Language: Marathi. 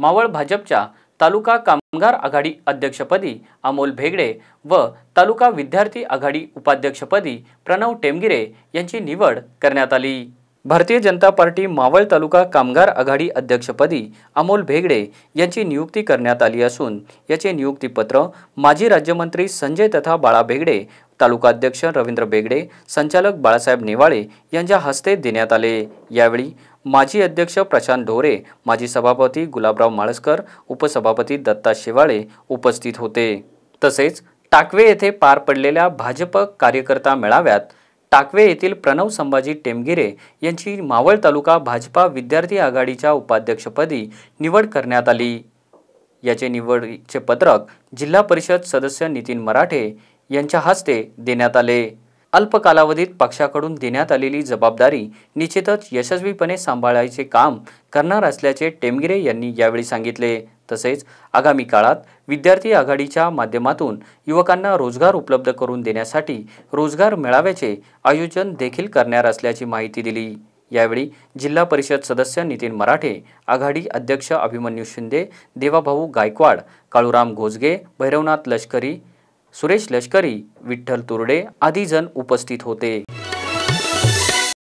मावळ भाजपच्या तालुका कामगार आघाडी अध्यक्षपदी अमोल भेगडे व तालुका विद्यार्थी आघाडी उपाध्यक्षपदी प्रणव टेमगिरे यांची निवड करण्यात आली भारतीय जनता पार्टी मावळ तालुका कामगार आघाडी अध्यक्षपदी अमोल भेगडे यांची नियुक्ती करण्यात आली असून याचे नियुक्तीपत्र माजी राज्यमंत्री संजय तथा बाळा भेगडे तालुकाध्यक्ष रवींद्र बेगडे संचालक बाळासाहेब नेवाळे यांच्या हस्ते देण्यात आले यावेळी माजी अध्यक्ष प्रशांत ढोरे माजी सभापती गुलाबराव माळसकर उपसभापती दत्ता शेवाळे उपस्थित होते तसेच टाकवे येथे पार पडलेल्या भाजप कार्यकर्ता मेळाव्यात टाकवे येथील प्रणव संभाजी टेमगिरे यांची मावळ तालुका भाजपा विद्यार्थी आघाडीच्या उपाध्यक्षपदी निवड करण्यात आली याचे निवडीचे पत्रक जिल्हा परिषद सदस्य नितीन मराठे यांच्या हस्ते देण्यात आले अल्प कालावधीत पक्षाकडून देण्यात आलेली जबाबदारी निश्चितच यशस्वीपणे सांभाळायचे काम करणार असल्याचे टेमगिरे यांनी यावेळी सांगितले तसेच आगामी काळात विद्यार्थी आघाडीच्या माध्यमातून युवकांना रोजगार उपलब्ध करून देण्यासाठी रोजगार मेळाव्याचे आयोजन देखील करणार असल्याची माहिती दिली यावेळी जिल्हा परिषद सदस्य नितीन मराठे आघाडी अध्यक्ष अभिमन्यू शिंदे देवाभाऊ गायकवाड काळूराम घोजगे भैरवनाथ लष्करी सुरेश लष्करी विठ्ठल तुरडे आदी जण उपस्थित होते